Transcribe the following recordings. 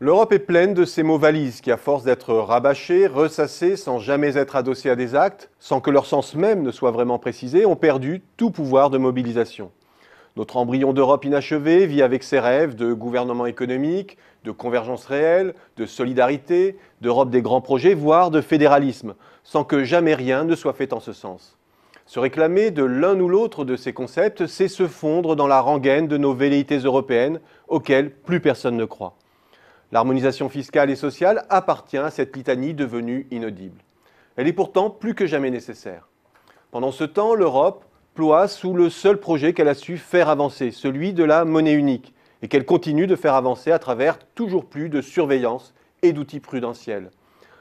L'Europe est pleine de ces mots valises qui, à force d'être rabâchés, ressassés sans jamais être adossés à des actes, sans que leur sens même ne soit vraiment précisé, ont perdu tout pouvoir de mobilisation. Notre embryon d'Europe inachevé vit avec ses rêves de gouvernement économique, de convergence réelle, de solidarité, d'Europe des grands projets, voire de fédéralisme, sans que jamais rien ne soit fait en ce sens. Se réclamer de l'un ou l'autre de ces concepts, c'est se fondre dans la rengaine de nos velléités européennes auxquelles plus personne ne croit. L'harmonisation fiscale et sociale appartient à cette litanie devenue inaudible. Elle est pourtant plus que jamais nécessaire. Pendant ce temps, l'Europe ploie sous le seul projet qu'elle a su faire avancer, celui de la monnaie unique, et qu'elle continue de faire avancer à travers toujours plus de surveillance et d'outils prudentiels.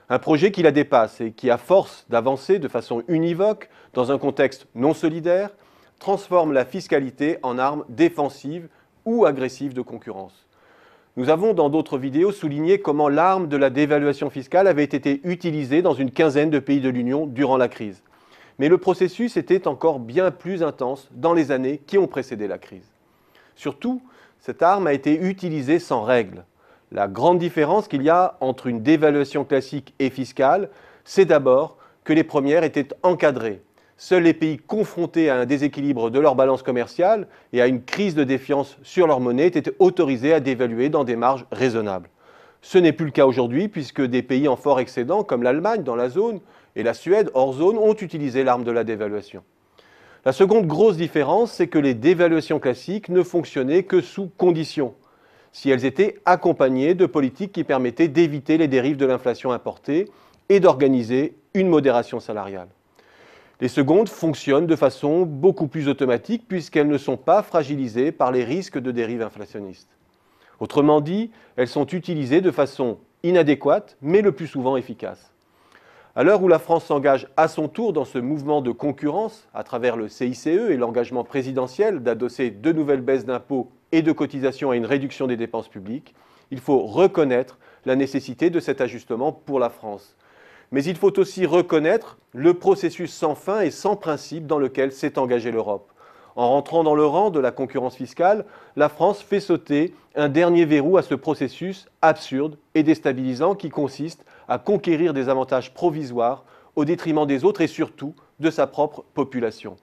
Un projet qui la dépasse et qui, à force d'avancer de façon univoque, dans un contexte non solidaire, transforme la fiscalité en arme défensive ou agressive de concurrence. Nous avons dans d'autres vidéos souligné comment l'arme de la dévaluation fiscale avait été utilisée dans une quinzaine de pays de l'Union durant la crise. Mais le processus était encore bien plus intense dans les années qui ont précédé la crise. Surtout, cette arme a été utilisée sans règles. La grande différence qu'il y a entre une dévaluation classique et fiscale, c'est d'abord que les premières étaient encadrées, Seuls les pays confrontés à un déséquilibre de leur balance commerciale et à une crise de défiance sur leur monnaie étaient autorisés à dévaluer dans des marges raisonnables. Ce n'est plus le cas aujourd'hui puisque des pays en fort excédent comme l'Allemagne dans la zone et la Suède hors zone ont utilisé l'arme de la dévaluation. La seconde grosse différence, c'est que les dévaluations classiques ne fonctionnaient que sous conditions, si elles étaient accompagnées de politiques qui permettaient d'éviter les dérives de l'inflation importée et d'organiser une modération salariale. Les secondes fonctionnent de façon beaucoup plus automatique puisqu'elles ne sont pas fragilisées par les risques de dérive inflationniste. Autrement dit, elles sont utilisées de façon inadéquate, mais le plus souvent efficace. À l'heure où la France s'engage à son tour dans ce mouvement de concurrence, à travers le CICE et l'engagement présidentiel d'adosser de nouvelles baisses d'impôts et de cotisations à une réduction des dépenses publiques, il faut reconnaître la nécessité de cet ajustement pour la France. Mais il faut aussi reconnaître le processus sans fin et sans principe dans lequel s'est engagée l'Europe. En rentrant dans le rang de la concurrence fiscale, la France fait sauter un dernier verrou à ce processus absurde et déstabilisant qui consiste à conquérir des avantages provisoires au détriment des autres et surtout de sa propre population.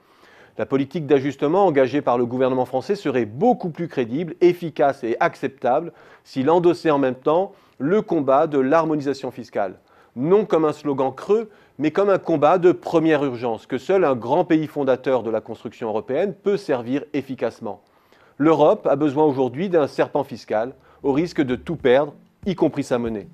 La politique d'ajustement engagée par le gouvernement français serait beaucoup plus crédible, efficace et acceptable s'il endossait en même temps le combat de l'harmonisation fiscale non comme un slogan creux, mais comme un combat de première urgence que seul un grand pays fondateur de la construction européenne peut servir efficacement. L'Europe a besoin aujourd'hui d'un serpent fiscal, au risque de tout perdre, y compris sa monnaie.